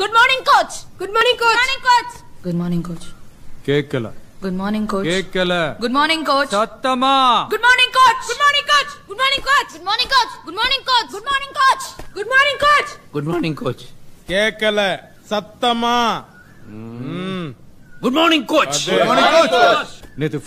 good morning coach good morning coach coach good morning coach கேட்கல good morning coach கேட்கல good morning coach சத்தமா good morning coach good morning coach good morning coach good morning coach good morning coach good morning coach good morning coach good morning coach கேட்கல சத்தமா good morning coach good morning coach நேத்து